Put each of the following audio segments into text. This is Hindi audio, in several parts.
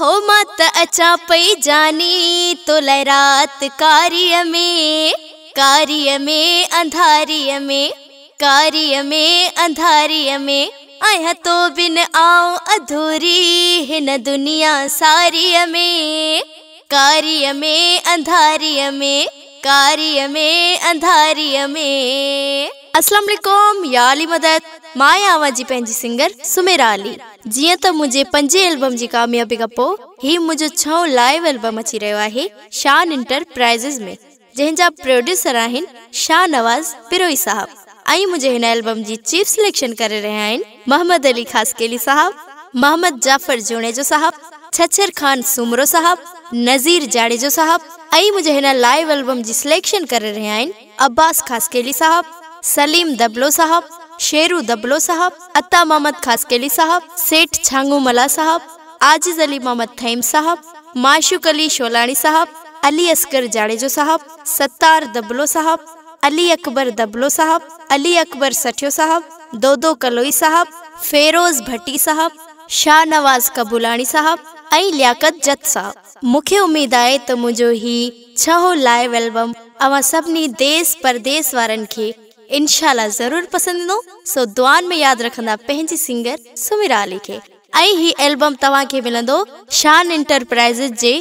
हो मत अच्छा पै जानी तो रात कार्य में कार्य में अंधारिय में कार्य में अंधारिय में आया तो बिन आओ अधूरी हिन दुनिया सारिय में कार्य में अंधारिय में कार्य में अंधारिय में अस्सलाम वालेकुम याली मदद मां जी पंहिंजी सिंगर सुमेरा अली जीअं त मुंहिंजे पंजे एल्बम जी कामयाबी खां पोइ हीउ मुंहिंजो छहों लाइव एल्बम अची रहियो आहे शान इंटरप्राइज़ेस में जंहिंजा प्रोड्यूसर आहिनि शाह नवाज़ पिरोई साहब ऐं मुंहिंजे हिन एल्बम जी चीफ सिलेक्शन करे रहिया आहिनि मोहम्मद अली खासकेली साहब मोहम्मद जाफ़र जोणेजो साहब छछर ख़ान सुमरो साहब नज़ीर जाड़ेजो साहब ऐं मुंहिंजे हिन लाइव एल्बम जी सिलेक्शन करे रहिया आहिनि अब्बास खासकेली साहब सलीम दबलो साहब शेरु दबलो साहब अत्ता मोहम्मद खासकेली साहब सेठ छांगू मला साहब आजिज अली मोहम्मद थैम साहब माशुक अली शोलानी साहब अली असगर जाड़ेजो साहब सत्तार दबलो साहब अली अकबर दबलो साहब अली अकबर सठियो साहब दोदो कलोई साहब फेरोज भट्टी साहब शाह नवाज कबूलानी साहब आई लियाकत जत साहब मुख्य उम्मीद आए तो मुंहिंजो ही छहो लाइव एल्बम अवा सबनी देश परदेस वारन के इनशाला ज़रूर पसंदि सो दुआन में यादि रखंदा पंहिंजी सिंगर सुमिरा अली खे ऐं ही एल्बम तव्हांखे मिलंदो शान इंटरप्राइज़िस जे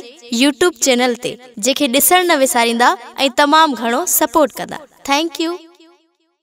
यूट्यूब चैनल ते जेके ॾिसण न विसारींदा ऐं तमामु घणो सपोर्ट कंदा थैंक यू